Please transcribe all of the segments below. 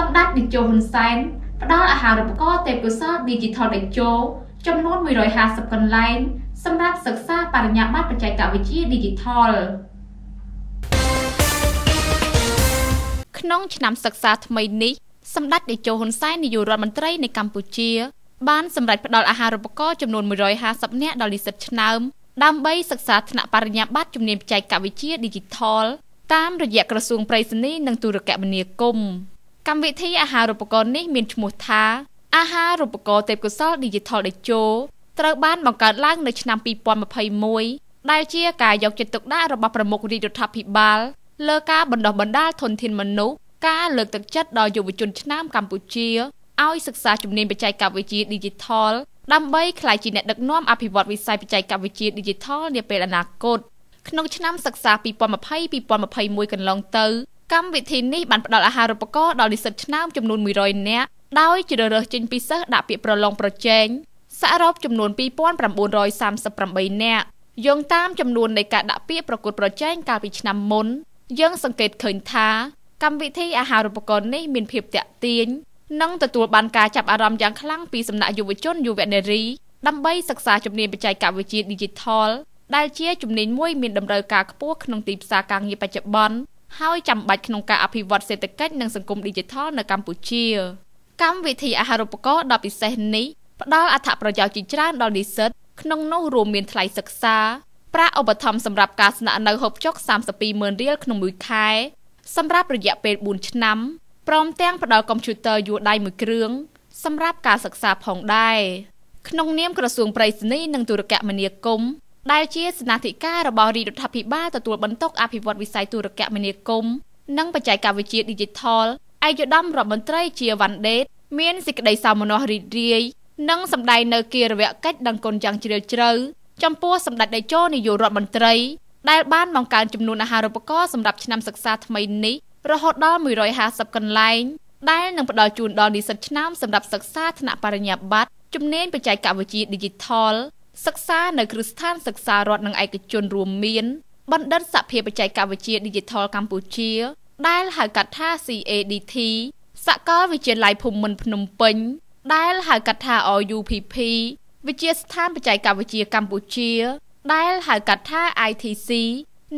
សម្ដេចតេជោហ៊ុនសែនផ្ដល់អាហារូបករណ៍ទេពកោសល្យ Digital តេជោចំនួន150កន្លែងសម្រាប់សិក្សា បរិញ្ញាបត្របច្ចេកវិទ្យា Digital ក្នុងឆ្នាំសិក្សាថ្មីនេះសម្ដេចតេជោហ៊ុនសែននាយករដ្ឋមន្ត្រីនៃកម្ពុជា បានសម្រេចផ្ដល់អាហារូបករណ៍ចំនួន150នាក់ដល់និស្សិតឆ្នើមដើម្បីសិក្សាថ្នាក់បរិញ្ញាបត្រជំនាញបច្ចេកវិទ្យា Digital តាមរយៈក្រសួងប្រៃសណីនិងទូរគមនាគមន៍កម្មវិធីអាហារូបករណ៍នេះមានឈ្មោះថាអាហារូបករណ៍ទេពកោសល Digital Dejo ត្រូវបានបង្កើតឡើងនៅឆ្នាំ2021ដែលជាការយកចិត្តទុកដាក់របស់ប្រមុខរាជរដ្ឋាភិបាលលើការបណ្ដុះបណ្ដាលធនធានមនុស្សការលើកទឹកចិត្តដល់យុវជនឆ្នាំកម្ពុជាឲ្យសិក្សាជំនាញបច្ចេកវិទ្យា Digital ដើម្បីក្លាយជាអ្នកដឹកនាំអភិវឌ្ឍវិស័យបច្ចេកវិទ្យា Digital នាពេលអនាគតក្នុងឆ្នាំសិក្សា2020-2021កន្លងទៅកម្មវិធីនេះបានផ្ដល់អាហារូបករណ៍ដល់និស្សិតឆ្នើមចំនួន100នាក់ដោយជ្រើសរើសចេញពីសិស្សដាក់ពាក្យប្រឡងប្រជែងសរុបចំនួន2938នាក់យោងតាមចំនួននៃការដាក់ពាក្យប្រកួតប្រជែងកាលពីឆ្នាំមុនយើងសង្កេតឃើញថាកម្មវិធីអាហារូបករណ៍នេះមានភាពតាក់ទាញនិងទទួលបានការចាប់អារម្មណ៍យ៉ាងខ្លាំងពីសំណាក់យុវជនយុវនារីដើម្បីសិក្សាជំនាញបច្ចេកវិទ្យា Digital ដែលជាជំនាញមួយមានតម្រូវការខ្ពស់ក្នុងទីផ្សារការងារបច្ចុប្បន្នហើយចាំបាច់ក្នុងការអភិវឌ្ឍសេដ្ឋកិច្ចនិងសង្គម Digital នៅកម្ពុជា កម្មវិធីអាហារូបករណ៍ដ៏ពិសេសនេះផ្ដល់អត្ថប្រយោជន៍ជាច្រើនដល់និស្សិត ក្នុងនោះរួមមានថ្លៃសិក្សាប្រាក់ឧបត្ថម្ភសម្រាប់ការស្នាក់នៅហូបចុក320000រៀលក្នុងមួយខែ សម្រាប់រយៈពេល4ឆ្នាំព្រមទាំងផ្ដល់កុំព្យូទ័រយួរដៃមួយគ្រឿងសម្រាប់ការសិក្សាផងដែរក្នុងនាមក្រសួងប្រៃសណីនិងទូរគមនាគមន៍ដែលជាស្នាធិការរបស់រាជរដ្ឋាភិបាលទទួលបន្ទុកអភិវឌ្ឍវិស័យទូរគមនាគមន៍និងបច្ចេកវិទ្យា Digital ឯកឧត្តមរដ្ឋមន្ត្រីជាវ៉ាន់ដេតមានសេចក្តីសោមនស្សរីករាយនិងសម្ដែងនៅគារវកិច្ចដឹងគុណយ៉ាងជ្រាលជ្រៅចំពោះសម្ដេចតេជោនាយករដ្ឋមន្ត្រីដែលបានបង្កើនចំនួនអាហារូបករណ៍សម្រាប់ឆ្នាំសិក្សាថ្មីនេះរហូតដល់150កន្លែងដែលនឹងផ្ដល់ជូនដល់និស្សិតឆ្នាំសម្រាប់សិក្សាថ្នាក់បរិញ្ញាបត្រជំនាញបច្ចេកវិទ្យា Digital សិក្សានៅគ្រឹះស្ថានសិក្សារដ្ឋនិងឯកជនរួមមានបណ្ឌិតសភាបច្ចេកវិទ្យា Digital កម្ពុជាដែលហៅកាត់ថា CADT សាកលវិទ្យាល័យភូមិន្ទភ្នំពេញដែលហៅកាត់ថា OUPP វិទ្យាស្ថានបច្ចេកវិទ្យាកម្ពុជា ដែលហៅកាត់ថា ITC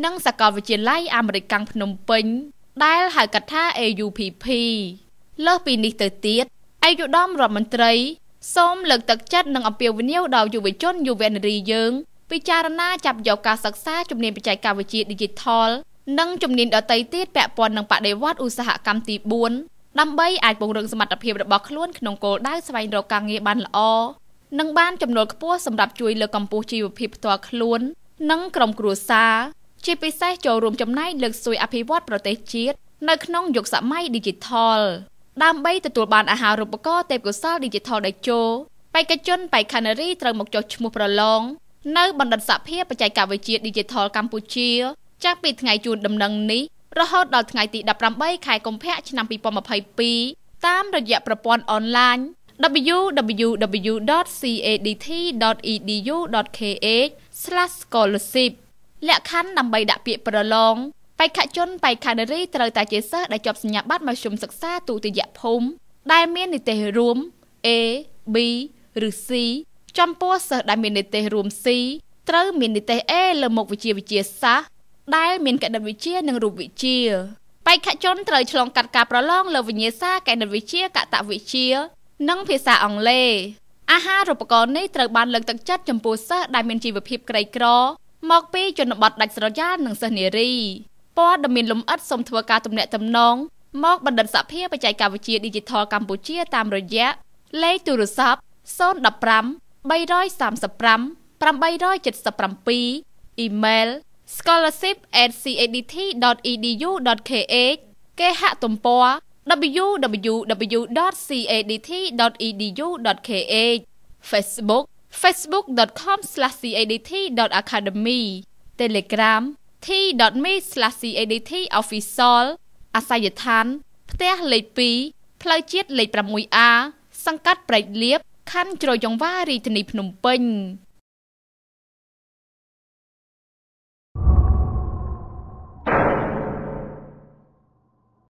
និងសាកលវិទ្យាល័យអាមេរិកកាំងភ្នំពេញដែលហៅកាត់ថា AUPP លើសពីនេះទៅទៀតឯកឧត្តមរដ្ឋមន្ត្រីសូមលើកទឹកចិត្តនិងអំពាវនាវដល់យុវជនយុវនារីយើងពិចារណាចាប់យកការសិក្សាជំនាញបច្ចេកវិទ្យា Digital និងជំនាញដទៃទៀតពាក់ព័ន្ធនឹងបដិវត្តឧស្សាហកម្មទី4ដើម្បីអាចពង្រឹងសមត្ថភាពរបស់ខ្លួនក្នុងគោលដៅស្វែងរកការងារបានល្អនិងបានចំណូលខ្ពស់សម្រាប់ជួយលើកកម្ពស់ជីវភាពផ្ទាល់ខ្លួននិងក្រុមគ្រួសារជាពិសេសចូលរួមចំណែកលើកស្ទួយអភិវឌ្ឍប្រទេសជាតិនៅក្នុងយុគសម័យ Digital ដើម្បីទទួលបានអាហារូបករណ៍ទេពកោសល្យ Digital ដេជោបេក្ខជនបេក្ខនារីត្រូវមកចុះឈ្មោះប្រឡងនៅបណ្ឌិតសភាបច្ចេកវិទ្យា Digital កម្ពុជាចាប់ពីថ្ងៃជូនដំណឹងនេះរហូតដល់ថ្ងៃទី18ខែកុម្ភៈឆ្នាំ2022តាមរយៈប្រព័ន្ធអនឡាញ www.cadt.edu.kh/scholarship លក្ខខណ្ឌដើម្បីដាក់ពាក្យប្រឡងបេក្ខជនបេក្ខនារីត្រូវតែជាសិស្សដែលជាប់សញ្ញាបត្រមធ្យមសិក្សាទូតិយភូមិដែលមាននិទេសរួម A B ឬ C ចំពោះសិស្សដែលមាននិទេសរួម C ត្រូវមាននិទេស A លើមុខវិជ្ជាវិទ្យាសាស្ត្រដែលមានគណិតវិទ្យានិងរូបវិទ្យាបេក្ខជនត្រូវឆ្លងកាត់ការប្រឡងលើវិញ្ញាសាគណិតវិទ្យាកតវិទ្យានិងភាសាអង់គ្លេសអាហារូបករណ៍នេះត្រូវបានលើកទឹកចិត្តចំពោះសិស្សដែលមានជីវភាពក្រីក្រមកពីជនបទដាច់ស្រយាលនិងសិស្សនារីព័ត៌មានលម្អិតសូមធ្វើការទំនាក់ទំនងមកបណ្ឌិតសភាបច្ចេកវិទ្យា Digital កម្ពុជាតាមរយៈលេខទូរស័ព្ទ015 335 877 email scholarship@cadt.edu.kh គេហទំព័រ www.cadt.edu.kh Facebook facebook.com/cadt.academy Telegram t.me/cadt official អាសយដ្ឋានផ្ទះលេខ2ផ្លូវជាតិលេខ 6A សង្កាត់ព្រែកលៀបខណ្ឌជ្រោយចង្វារាជធានីភ្នំពេញ